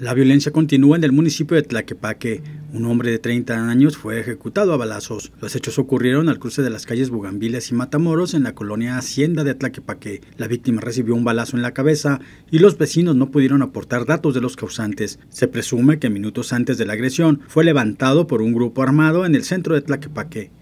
La violencia continúa en el municipio de Tlaquepaque. Un hombre de 30 años fue ejecutado a balazos. Los hechos ocurrieron al cruce de las calles Bugambiles y Matamoros en la colonia Hacienda de Tlaquepaque. La víctima recibió un balazo en la cabeza y los vecinos no pudieron aportar datos de los causantes. Se presume que minutos antes de la agresión fue levantado por un grupo armado en el centro de Tlaquepaque.